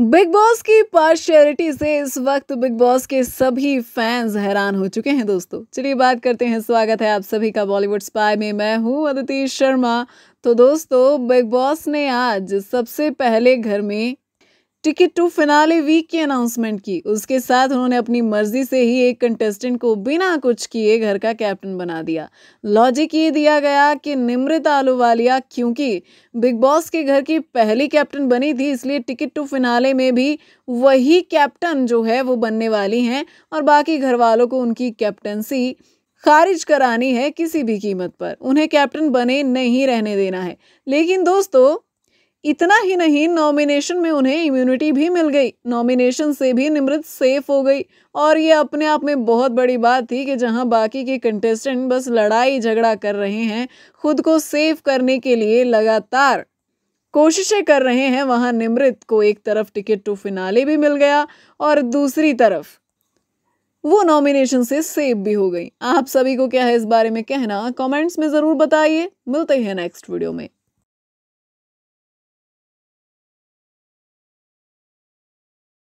big boss की partiality से इस वक्त बिग बॉस के सभी फैंस हैरान हो चुके हैं दोस्तों चलिए बात करते हैं स्वागत है आप सभी का बॉलीवुड स्पाई में मैं हूं अदिति शर्मा तो दोस्तों बिग बॉस ने आज सबसे पहले घर में टिकट टू फिनाले वीक की अनाउंसमेंट की उसके साथ उन्होंने अपनी मर्जी से ही एक कंटेस्टेंट को बिना कुछ किए घर का कैप्टन बना दिया लॉजिक ये दिया गया कि निमृत आलूवालिया क्योंकि बिग बॉस के घर की पहली कैप्टन बनी थी इसलिए टिकट टू फिनाले में भी वही कैप्टन जो है वो बनने वाली हैं और बाकी घर वालों को उनकी कैप्टनसी खारिज करानी है किसी भी कीमत पर उन्हें कैप्टन बने नहीं रहने देना है लेकिन दोस्तों इतना ही नहीं नॉमिनेशन में उन्हें इम्यूनिटी भी मिल गई नॉमिनेशन से भी निमृत सेफ हो गई और ये अपने आप में बहुत बड़ी बात थी कि जहां बाकी के कंटेस्टेंट बस लड़ाई झगड़ा कर रहे हैं खुद को सेफ करने के लिए लगातार कोशिशें कर रहे हैं वहां निमृत को एक तरफ टिकट टू फिनाले भी मिल गया और दूसरी तरफ वो नॉमिनेशन से सेफ भी हो गई आप सभी को क्या है इस बारे में कहना कमेंट्स में ज़रूर बताइए मिलते हैं नेक्स्ट वीडियो में